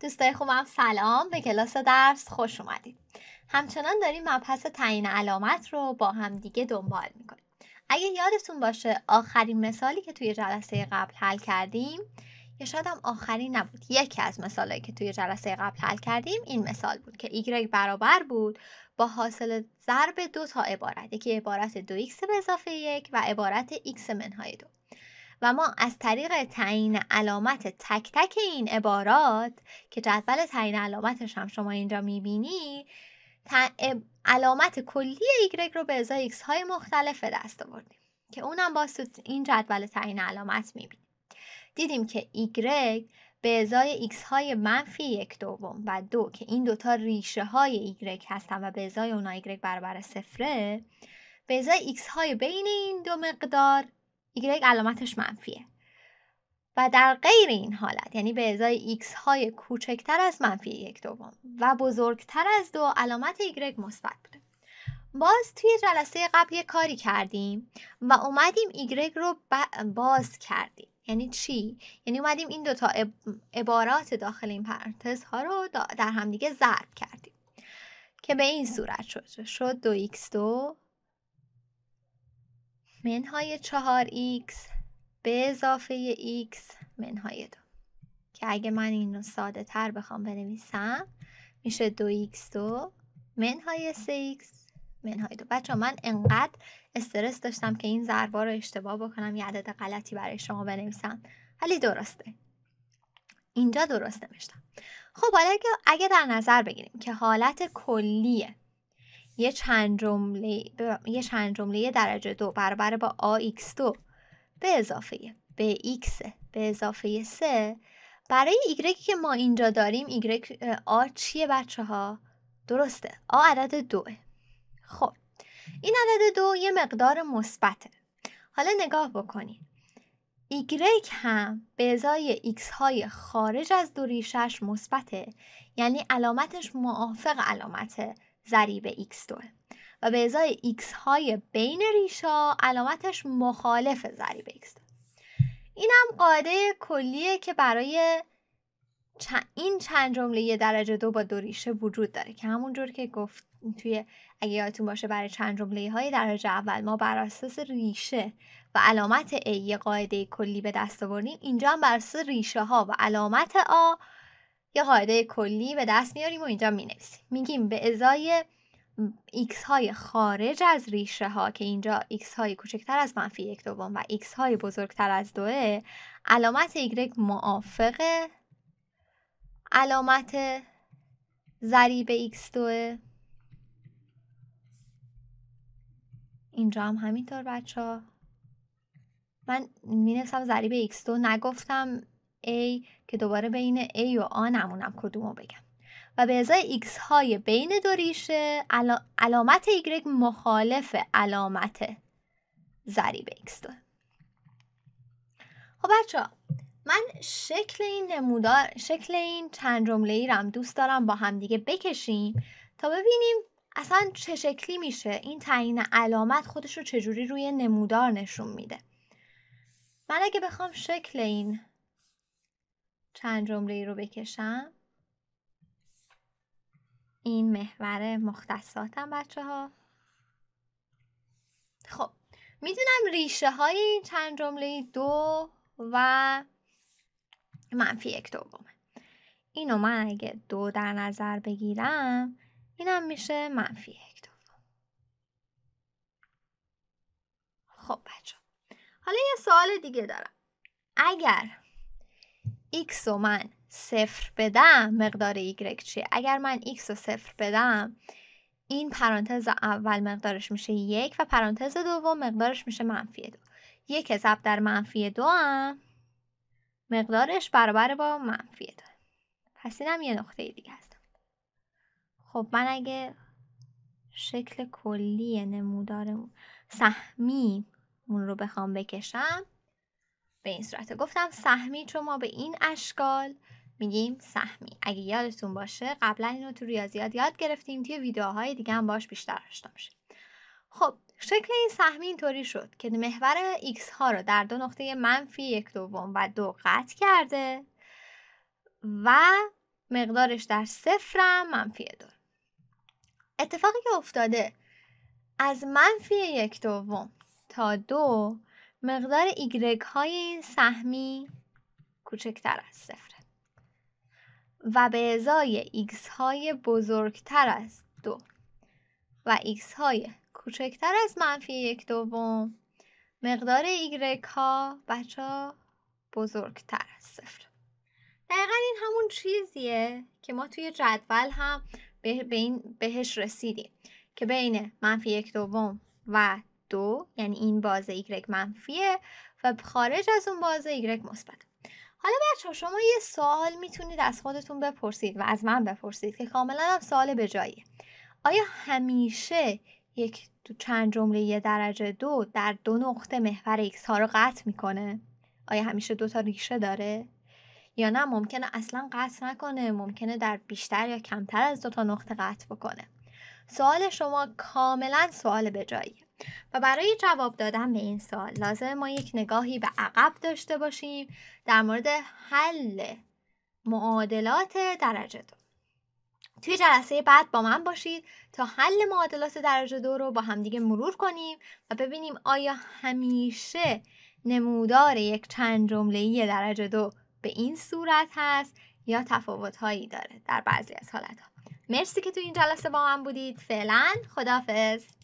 دوستای خوبم سلام به کلاس درس خوش اومدید همچنان داریم مبحث تعیین علامت رو با هم دیگه دنبال میکنیم اگه یادتون باشه آخرین مثالی که توی جلسه قبل حل کردیم یا شاید هم آخرین نبود یکی از مثالهایی که توی جلسه قبل حل کردیم این مثال بود که ایگرگ برابر بود با حاصل ضرب دو تا عبارت یکی عبارت دو ایکس به اضافه یک و عبارت ایکس منهای دو و ما از طریق تعیین علامت تک تک این عبارات که جدول بله تعیین علامتش هم شما اینجا میبینی علامت کلی ایگرگ رو به ازای ایکس های مختلف دست آوردیم که اونم با این جدول بله تعیین علامت میبینیم دیدیم که ایگرگ به ازای ایکس های منفی یک دوم و دو که این دوتا ریشه های ایگرگ هستن و به ازای اونا ایگرگ برابر سفره به ازای ایکس های بین این دو مقدار ایگرگ علامتش منفیه و در غیر این حالت یعنی به ازای ایکس های کوچکتر از منفی یک دوم و بزرگتر از دو علامت ایگرگ مثبت بوده باز توی جلسه قبل یه کاری کردیم و اومدیم ایگرگ رو باز کردیم یعنی چی؟ یعنی اومدیم این دوتا عبارات داخل این پرانتز ها رو در همدیگه ضرب کردیم که به این صورت شد شد دو x دو منهای 4x به اضافه x منهای دو که اگه من این رو ساده تر بخوام بنویسم میشه دو x 2 منهای 3x منهای دو بچه من انقدر استرس داشتم که این ضربا رو اشتباه بکنم یه عدد غلطی برای شما بنویسم ولی درسته اینجا درست نمیشتم خب حالا اگه در نظر بگیریم که حالت کلیه یه چند جمله یه چند جمله درجه دو برابر با ax2 به اضافه به x به اضافه 3 برای ایگرگی که ما اینجا داریم ایگرگ آ چیه بچه ها؟ درسته آ عدد دوه خب این عدد دو یه مقدار مثبته حالا نگاه بکنید ایگرگ هم به ازای ایکس های خارج از دو شش مثبته یعنی علامتش موافق علامت ضریب x دو و به ازای x های بین ریشا علامتش مخالف ضریب x دو این هم قاعده کلیه که برای این چند جمله درجه دو با دو ریشه وجود داره که جور که گفت توی اگه یادتون باشه برای چند جمله های درجه اول ما بر اساس ریشه و علامت A یه قاعده کلی به دست آوردیم اینجا هم بر اساس ریشه ها و علامت A یه قاعده کلی به دست میاریم و اینجا مینویسیم میگیم به ازای x های خارج از ریشه ها که اینجا x های کوچکتر از منفی یک دوم و x های بزرگتر از دوه علامت y موافق علامت ضریب x دوه اینجا هم همینطور بچه ها من می نویسم ضریب x2 نگفتم A که دوباره بین A و A نمونم کدومو بگم و به ازای X های بین دو ریشه علامت Y مخالف علامت ضریب X داره خب بچه من شکل این نمودار شکل این چند جمله ای رم دوست دارم با همدیگه بکشیم تا ببینیم اصلا چه شکلی میشه این تعیین علامت خودش رو چجوری روی نمودار نشون میده من اگه بخوام شکل این چند جمله رو بکشم این محور مختصاتم بچه ها خب میدونم ریشه های چند جمله دو و منفی یک دومه اینو من اگه دو در نظر بگیرم اینم میشه منفی یک دوم خب بچه حالا یه سوال دیگه دارم اگر x و من صفر بدم مقدار y چیه اگر من x و صفر بدم این پرانتز اول مقدارش میشه یک و پرانتز دوم مقدارش میشه منفی دو یک ضرب در منفی دو هم مقدارش برابر با منفی دو پس این هم یه نقطه دیگه هست خب من اگه شکل کلی نمودار سهمی اون رو بخوام بکشم به این صورت گفتم سهمی چون ما به این اشکال میگیم سهمی اگه یادتون باشه قبلا اینو تو ریاضیات یاد گرفتیم توی ویدیوهای دیگه هم باش بیشتر آشنا میشه خب شکل این سهمی اینطوری شد که محور x ها رو در دو نقطه منفی یک دوم و دو قطع کرده و مقدارش در صفر منفی دو اتفاقی که افتاده از منفی یک دوم تا دو مقدار ایگرگ های این سهمی کوچکتر از صفر و به ازای ایکس های بزرگتر از دو و ایکس های کوچکتر از منفی یک دوم مقدار ایگرگ ها بچه بزرگتر از صفر دقیقا این همون چیزیه که ما توی جدول هم به بهش رسیدیم که بین منفی یک دوم و دو یعنی این بازه Y منفیه و خارج از اون بازه Y مثبت حالا بچه شما یه سوال میتونید از خودتون بپرسید و از من بپرسید که کاملا هم سوال به جاییه آیا همیشه یک چند جمله یه درجه دو در دو نقطه محور X ها رو قطع میکنه؟ آیا همیشه دو تا ریشه داره؟ یا نه ممکنه اصلا قطع نکنه ممکنه در بیشتر یا کمتر از دو تا نقطه قطع بکنه سوال شما کاملا سوال به جاییه و برای جواب دادن به این سال لازم ما یک نگاهی به عقب داشته باشیم در مورد حل معادلات درجه دو توی جلسه بعد با من باشید تا حل معادلات درجه دو رو با همدیگه مرور کنیم و ببینیم آیا همیشه نمودار یک چند جمله درجه دو به این صورت هست یا تفاوت هایی داره در بعضی از حالت ها. مرسی که تو این جلسه با من بودید فعلا خدافز